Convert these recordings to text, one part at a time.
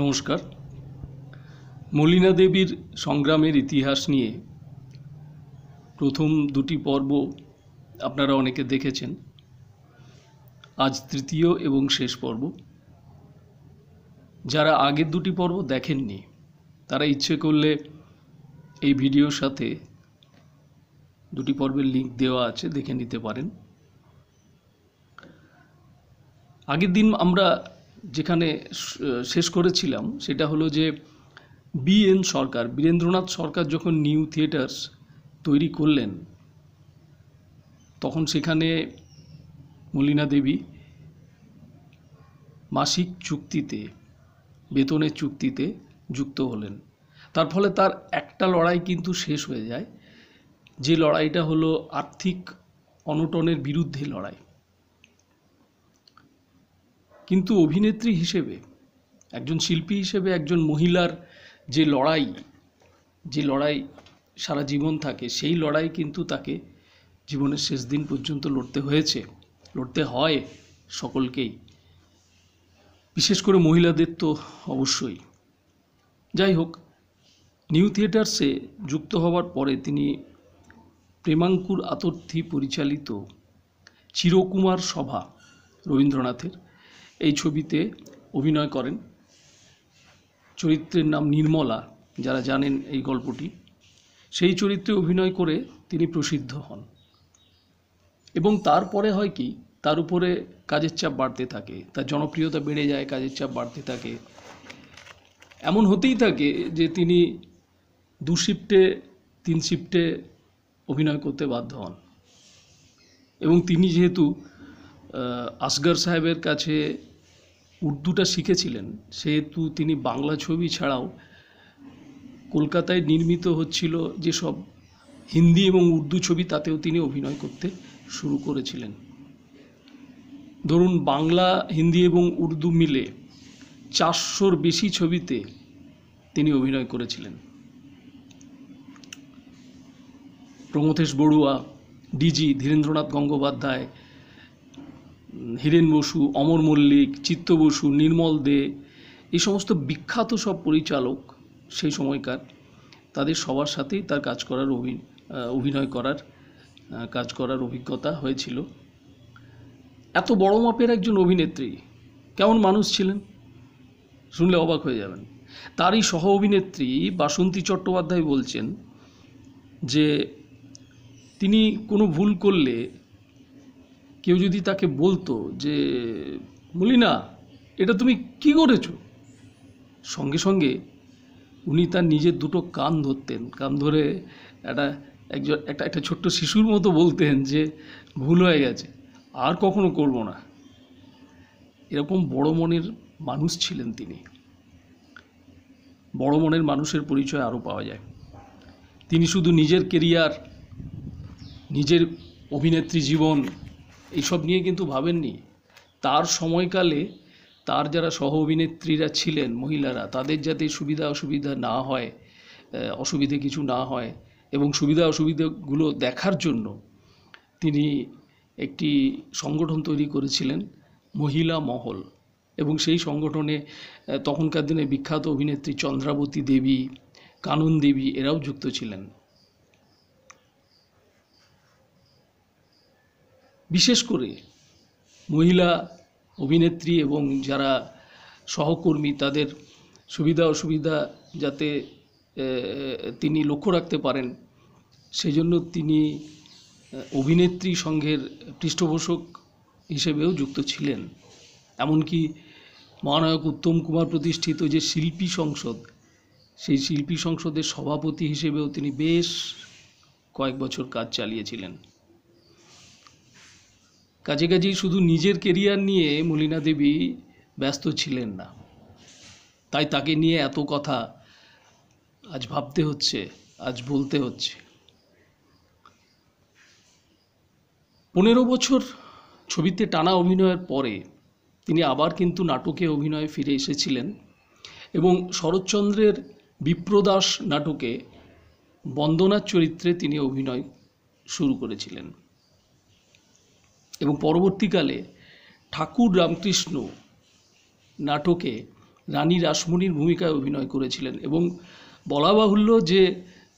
নমস্কার মলিনা দেবীর সংগ্রামের ইতিহাস নিয়ে প্রথম দুটি পর্ব আপনারা অনেকে দেখেছেন আজ তৃতীয় এবং শেষ পর্ব যারা আগের দুটি পর্ব দেখেননি তারা ইচ্ছে করলে এই ভিডিওর সাথে দুটি পর্বের লিঙ্ক দেওয়া আছে দেখে নিতে পারেন আগের দিন আমরা যেখানে শেষ করেছিলাম সেটা হলো যে বিএন সরকার বীরেন্দ্রনাথ সরকার যখন নিউ থিয়েটার্স তৈরি করলেন তখন সেখানে মলিনা দেবী মাসিক চুক্তিতে বেতনের চুক্তিতে যুক্ত হলেন তার ফলে তার একটা লড়াই কিন্তু শেষ হয়ে যায় যে লড়াইটা হলো আর্থিক অনটনের বিরুদ্ধে লড়াই কিন্তু অভিনেত্রী হিসেবে একজন শিল্পী হিসেবে একজন মহিলার যে লড়াই যে লড়াই সারা জীবন থাকে সেই লড়াই কিন্তু তাকে জীবনের শেষ দিন পর্যন্ত লড়তে হয়েছে লড়তে হয় সকলকেই বিশেষ করে মহিলাদের তো অবশ্যই যাই হোক নিউ থিয়েটার্সে যুক্ত হওয়ার পরে তিনি প্রেমাঙ্কুর আতর্থী পরিচালিত চিরকুমার সভা রবীন্দ্রনাথের এই ছবিতে অভিনয় করেন চরিত্রের নাম নির্মলা যারা জানেন এই গল্পটি সেই চরিত্রে অভিনয় করে তিনি প্রসিদ্ধ হন এবং তারপরে হয় কি তার উপরে কাজের চাপ বাড়তে থাকে তার জনপ্রিয়তা বেড়ে যায় কাজের চাপ বাড়তে থাকে এমন হতেই থাকে যে তিনি দু শিফটে তিন শিফটে অভিনয় করতে বাধ্য হন এবং তিনি যেহেতু আসগর সাহেবের কাছে উর্দুটা শিখেছিলেন সেহেতু তিনি বাংলা ছবি ছাড়াও কলকাতায় নির্মিত হচ্ছিল যেসব হিন্দি এবং উর্দু ছবি তাতেও তিনি অভিনয় করতে শুরু করেছিলেন ধরুন বাংলা হিন্দি এবং উর্দু মিলে চারশোর বেশি ছবিতে তিনি অভিনয় করেছিলেন প্রমথেশ বড়ুয়া ডিজি ধীরেন্দ্রনাথ গঙ্গোপাধ্যায় হীরেন বসু অমর মল্লিক চিত্ত বসু নির্মল দে এই সমস্ত বিখ্যাত সব পরিচালক সেই সময়কার তাদের সবার সাথেই তার কাজ করার অভি অভিনয় করার কাজ করার অভিজ্ঞতা হয়েছিল এত বড় মাপের একজন অভিনেত্রী কেমন মানুষ ছিলেন শুনলে অবাক হয়ে যাবেন তারই সহ অভিনেত্রী বাসন্তী চট্টোপাধ্যায় বলছেন যে তিনি কোনো ভুল করলে কেউ যদি তাকে বলতো যে মলিনা এটা তুমি কি করেছো সঙ্গে সঙ্গে উনি তার নিজের দুটো কান ধরতেন কান ধরে একটা একজন একটা একটা ছোট্ট শিশুর মতো বলতেন যে ভুল হয়ে গেছে আর কখনো করব না এরকম বড় মনের মানুষ ছিলেন তিনি বড় মনের মানুষের পরিচয় আরও পাওয়া যায় তিনি শুধু নিজের কেরিয়ার নিজের অভিনেত্রী জীবন এইসব নিয়ে কিন্তু ভাবেননি তার সময়কালে তার যারা সহ অভিনেত্রীরা ছিলেন মহিলারা তাদের যাতে সুবিধা অসুবিধা না হয় অসুবিধে কিছু না হয় এবং সুবিধা অসুবিধাগুলো দেখার জন্য তিনি একটি সংগঠন তৈরি করেছিলেন মহিলা মহল এবং সেই সংগঠনে তখনকার দিনে বিখ্যাত অভিনেত্রী চন্দ্রাবতী দেবী কানন দেবী এরাও যুক্ত ছিলেন বিশেষ করে মহিলা অভিনেত্রী এবং যারা সহকর্মী তাদের সুবিধা অসুবিধা যাতে তিনি লক্ষ্য রাখতে পারেন সেজন্য তিনি অভিনেত্রী সংঘের পৃষ্ঠপোষক হিসেবেও যুক্ত ছিলেন এমনকি মহানায়ক উত্তম কুমার প্রতিষ্ঠিত যে শিল্পী সংসদ সেই শিল্পী সংসদের সভাপতি হিসেবেও তিনি বেশ কয়েক বছর কাজ চালিয়েছিলেন কাজে কাজেই শুধু নিজের কেরিয়ার নিয়ে মলিনা দেবী ব্যস্ত ছিলেন না তাই তাকে নিয়ে এত কথা আজ ভাবতে হচ্ছে আজ বলতে হচ্ছে পনেরো বছর ছবিতে টানা অভিনয়ের পরে তিনি আবার কিন্তু নাটকে অভিনয়ে ফিরে এসেছিলেন এবং শরৎচন্দ্রের বিপ্রদাস নাটকে বন্দনার চরিত্রে তিনি অভিনয় শুরু করেছিলেন এবং পরবর্তীকালে ঠাকুর রামকৃষ্ণ নাটকে রানী রাসমণির ভূমিকায় অভিনয় করেছিলেন এবং বলা বাহুল্য যে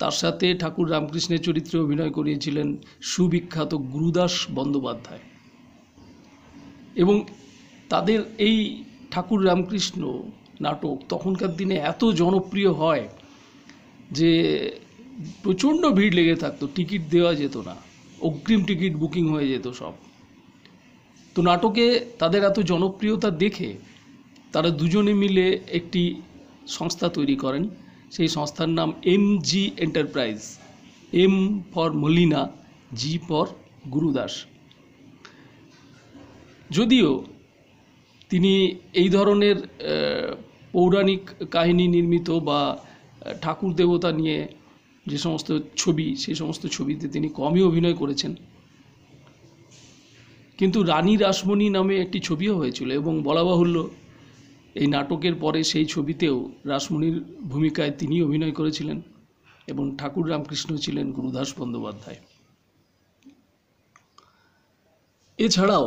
তার সাথে ঠাকুর রামকৃষ্ণের চরিত্রে অভিনয় করিয়েছিলেন সুবিখ্যাত গুরুদাস বন্দ্যোপাধ্যায় এবং তাদের এই ঠাকুর রামকৃষ্ণ নাটক তখনকার দিনে এত জনপ্রিয় হয় যে প্রচণ্ড ভিড় লেগে থাকতো টিকিট দেওয়া যেত না অগ্রিম টিকিট বুকিং হয়ে যেত সব তো নাটকে তাদের এত জনপ্রিয়তা দেখে তারা দুজনে মিলে একটি সংস্থা তৈরি করেন সেই সংস্থার নাম M G enterprise M for Molina G for Gurudas যদিও তিনি এই ধরনের পৌরাণিক কাহিনী নির্মিত বা ঠাকুর দেবতা নিয়ে যে সমস্ত ছবি সেই সমস্ত ছবিতে তিনি কমই অভিনয় করেছেন কিন্তু রানী রাসমণি নামে একটি ছবিও হয়েছিল এবং বলা বাহুল্য এই নাটকের পরে সেই ছবিতেও রাসমণির ভূমিকায় তিনি অভিনয় করেছিলেন এবং ঠাকুর রামকৃষ্ণ ছিলেন গুরুদাস বন্দ্যোপাধ্যায় এছাড়াও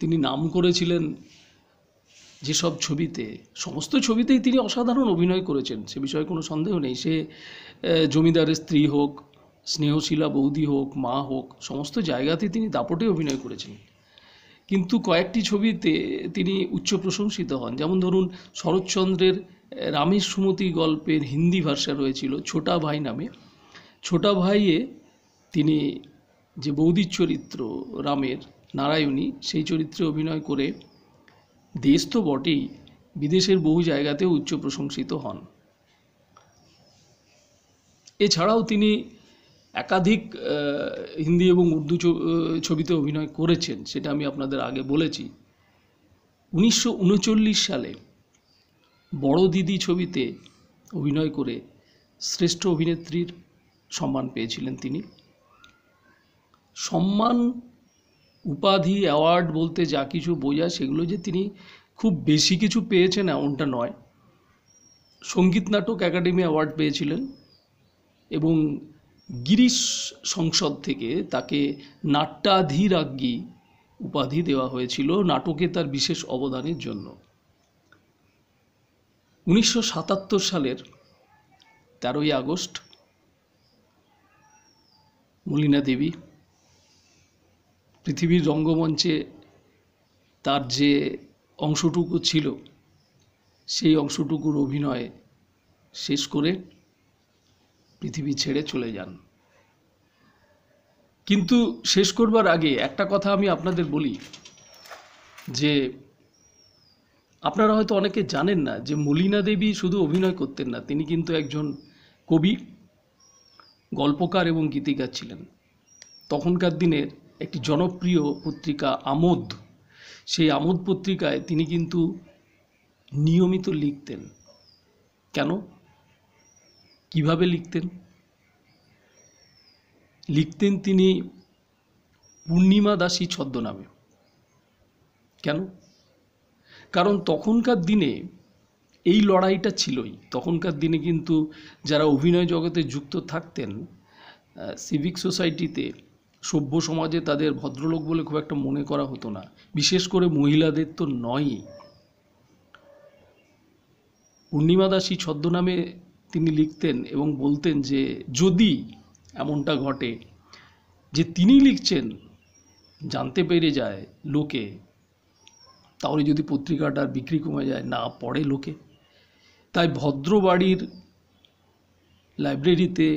তিনি নাম করেছিলেন যেসব ছবিতে সমস্ত ছবিতেই তিনি অসাধারণ অভিনয় করেছেন সে বিষয়ে কোনো সন্দেহ নেই সে জমিদারের স্ত্রী হোক স্নেহশীলা বৌদি হোক মা হোক সমস্ত জায়গাতে তিনি দাপটে অভিনয় করেছেন কিন্তু কয়েকটি ছবিতে তিনি উচ্চ প্রশংসিত হন যেমন ধরুন শরৎচন্দ্রের রামের সুমতি গল্পের হিন্দি ভাষা রয়েছিল ছোটা ভাই নামে ছোটা ভাইয়ে তিনি যে বৌদির চরিত্র রামের নারায়ণী সেই চরিত্রে অভিনয় করে দেশ তো বটেই বিদেশের বহু জায়গাতেও উচ্চ প্রশংসিত হন এছাড়াও তিনি একাধিক হিন্দি এবং উর্দু ছবিতে অভিনয় করেছেন সেটা আমি আপনাদের আগে বলেছি উনিশশো সালে বড় দিদি ছবিতে অভিনয় করে শ্রেষ্ঠ অভিনেত্রীর সম্মান পেয়েছিলেন তিনি সম্মান উপাধি অ্যাওয়ার্ড বলতে যা কিছু বোঝায় সেগুলো যে তিনি খুব বেশি কিছু পেয়েছেন এমনটা নয় সঙ্গীত নাটক একাডেমি অ্যাওয়ার্ড পেয়েছিলেন এবং গিরিশ সংসদ থেকে তাকে নাট্যাধিরাজ্ঞি উপাধি দেওয়া হয়েছিল নাটকে তার বিশেষ অবদানের জন্য উনিশশো সালের তেরোই আগস্ট মলিনা দেবী পৃথিবীর রঙ্গমঞ্চে তার যে অংশটুকু ছিল সেই অংশটুকুর অভিনয় শেষ করে পৃথিবী ছেড়ে চলে যান কিন্তু শেষ করবার আগে একটা কথা আমি আপনাদের বলি যে আপনারা হয়তো অনেকে জানেন না যে মলিনা দেবী শুধু অভিনয় করতেন না তিনি কিন্তু একজন কবি গল্পকার এবং গীতিকার ছিলেন তখনকার দিনের একটি জনপ্রিয় পত্রিকা আমোদ সেই আমোদ পত্রিকায় তিনি কিন্তু নিয়মিত লিখতেন কেন কিভাবে লিখতেন লিখতেন তিনি পূর্ণিমা দাসী ছদ্মনামে কেন কারণ তখনকার দিনে এই লড়াইটা ছিলই তখনকার দিনে কিন্তু যারা অভিনয় জগতে যুক্ত থাকতেন সিভিক সোসাইটিতে সভ্য সমাজে তাদের ভদ্রলোক বলে খুব একটা মনে করা হতো না বিশেষ করে মহিলাদের তো নয়ই পূর্ণিমা দাসী ছদ্মনামে তিনি লিখতেন এবং বলতেন যে যদি এমনটা ঘটে যে তিনি লিখছেন জানতে পেরে যায় লোকে তাহলে যদি পত্রিকাটার বিক্রি কমে যায় না পড়ে লোকে তাই ভদ্রবাড়ির লাইব্রেরিতে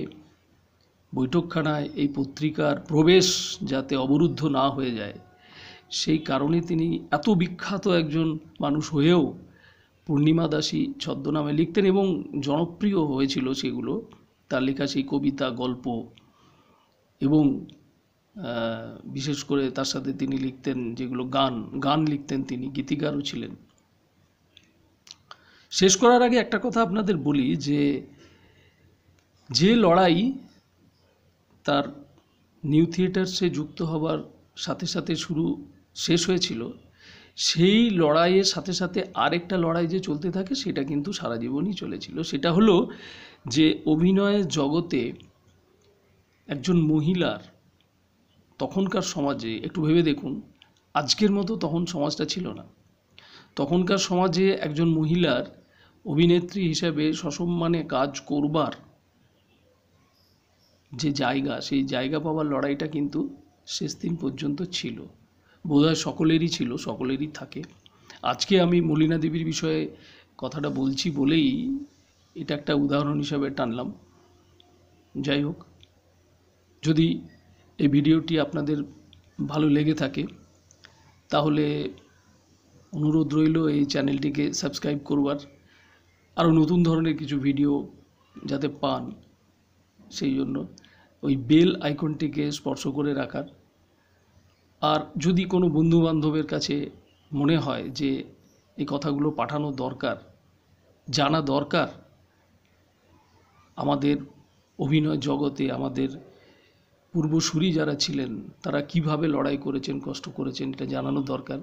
বৈঠকখানায় এই পত্রিকার প্রবেশ যাতে অবরুদ্ধ না হয়ে যায় সেই কারণে তিনি এত বিখ্যাত একজন মানুষ হয়েও পূর্ণিমা দাসী ছদ্মনামে লিখতেন এবং জনপ্রিয় হয়েছিল সেগুলো তার লেখা সেই কবিতা গল্প এবং বিশেষ করে তার সাথে তিনি লিখতেন যেগুলো গান গান লিখতেন তিনি গীতিকারও ছিলেন শেষ করার আগে একটা কথা আপনাদের বলি যে যে লড়াই তার নিউ থিয়েটার্সে যুক্ত হবার সাথে সাথে শুরু শেষ হয়েছিল সেই লড়াইয়ের সাথে সাথে আরেকটা লড়াই যে চলতে থাকে সেটা কিন্তু সারা জীবনই চলেছিল সেটা হলো যে অভিনয়ের জগতে একজন মহিলার তখনকার সমাজে একটু ভেবে দেখুন আজকের মতো তখন সমাজটা ছিল না তখনকার সমাজে একজন মহিলার অভিনেত্রী হিসাবে সসম্মানে কাজ করবার যে জায়গা সেই জায়গা পাওয়ার লড়াইটা কিন্তু শেষ দিন পর্যন্ত ছিল বোধহয় সকলেরই ছিল সকলেরই থাকে আজকে আমি মলিনা দেবীর বিষয়ে কথাটা বলছি বলেই এটা একটা উদাহরণ হিসাবে টানলাম যাই হোক যদি এই ভিডিওটি আপনাদের ভালো লেগে থাকে তাহলে অনুরোধ রইল এই চ্যানেলটিকে সাবস্ক্রাইব করবার আরও নতুন ধরনের কিছু ভিডিও যাতে পান সেই জন্য ওই বেল আইকনটিকে স্পর্শ করে রাখার আর যদি কোনো বন্ধু বান্ধবের কাছে মনে হয় যে এই কথাগুলো পাঠানো দরকার জানা দরকার আমাদের অভিনয় জগতে আমাদের পূর্বসূরি যারা ছিলেন তারা কিভাবে লড়াই করেছেন কষ্ট করেছেন এটা জানানো দরকার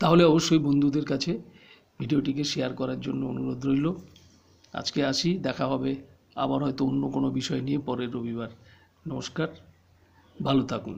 তাহলে অবশ্যই বন্ধুদের কাছে ভিডিওটিকে শেয়ার করার জন্য অনুরোধ রইল আজকে আসি দেখা হবে আবার হয়তো অন্য কোনো বিষয় নিয়ে পরের রবিবার নমস্কার ভালো থাকুন